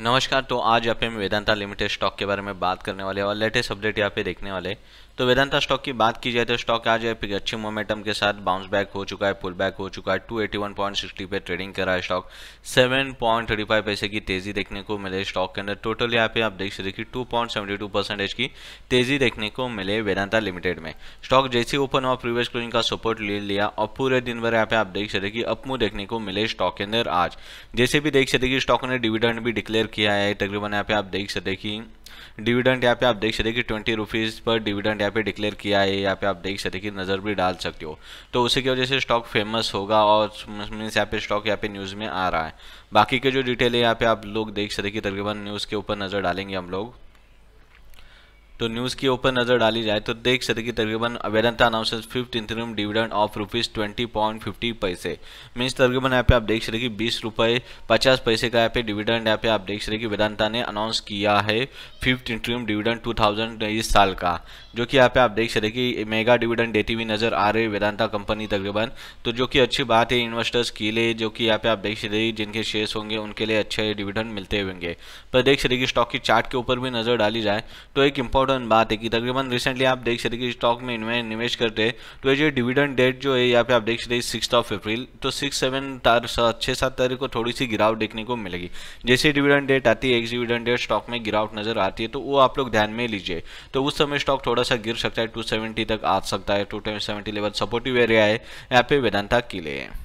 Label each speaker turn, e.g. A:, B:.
A: नमस्कार तो आज यहाँ पे हम वेदांता लिमिटेड स्टॉक के बारे में बात करने वाले और लेटेस्ट अपडेट यहाँ पे देखने वाले तो वेदांता स्टॉक की बात की जाए तो स्टॉक आज एक अच्छे मोमेंटम के साथ बाउंस बैक हो चुका है पुल बैक हो चुका है 281.60 पे ट्रेडिंग कर रहा है स्टॉक 7.35 पैसे की तेज़ी देखने को मिले स्टॉक के अंदर टोटल यहाँ पे आप देख सकते two point seventy two percentage की तेज़ी देखने को मिले वेदांता लिमिटेड में स्टॉक जैसे ओपन हुआ प्रीवियस क्लोजिंग का सपोर्ट ले लिया और पूरे दिन भर यहाँ पे आप देख सकते कि अपमू देखने को मिले स्टॉक के अंदर आज जैसे भी देख सकते कि स्टॉक ने डिविडेंड भी डिक्लेयर किया है तकरीबन यहाँ पे आप देख सकते कि डिविडेंड यहाँ पे आप देख सकते कि ट्वेंटी रुपीज़ पर डिविडेंड यहाँ पे डिक्लेयर किया है यहाँ पे आप देख सकते कि नज़र भी डाल सकते हो तो उसी की वजह से स्टॉक फेमस होगा और मीन्स यहाँ पे स्टॉक यहाँ पे न्यूज़ में आ रहा है बाकी के जो डिटेल है यहाँ पे आप लोग देख सकते कि तकरीबन न्यूज़ के ऊपर नज़र डालेंगे हम लोग तो न्यूज़ की ऊपर नज़र डाली जाए तो देख सकते कि तकरीबन Vedanta announces fifth interim dividend of rupees twenty point fifty पैसे मीन्स तकरीबन यहाँ पे आप देख सकते कि बीस रुपए पचास पैसे का यहाँ पे डिविडेंड यहाँ पे आप देख सकते कि वेदांता ने अनाउंस किया है fifth interim dividend two thousand इस साल का जो कि यहाँ पे आप देख सकते कि मेगा डिविडेंड देती हुई नज़र आ रही वेदांता कंपनी तकरीबन तो जो कि अच्छी बात है इन्वेस्टर्स के लिए जो कि यहाँ पे आप देख सकते जिनके शेयर्स होंगे उनके लिए अच्छे डिविडेंड मिलते होंगे पर देख सकते कि स्टॉक की चार्ट के ऊपर भी नज़र डाली जाए तो एक इंपॉर्टेंट इंपॉर्टेंट बात है कि तकरीबन रिसेंटली आप देख सकते कि स्टॉक में इनमें निवेश करते तो ये जो डिविडेंड डेट जो है यहाँ पे आप देख सकते हैं सिक्स ऑफ अप्रैल तो सिक्स सेवन छः सात तारीख को थोड़ी सी गिरावट देखने को मिलेगी जैसे डिविडेंड डेट आती है एक्स डिविडेंड डेट स्टॉक में गिरावट नजर आती है तो वो आप लोग ध्यान में लीजिए तो उस समय स्टॉक थोड़ा सा गिर सकता है टू तक आ सकता है टू लेवल सपोर्टिव एरिया है यहाँ पे वेदांता किले हैं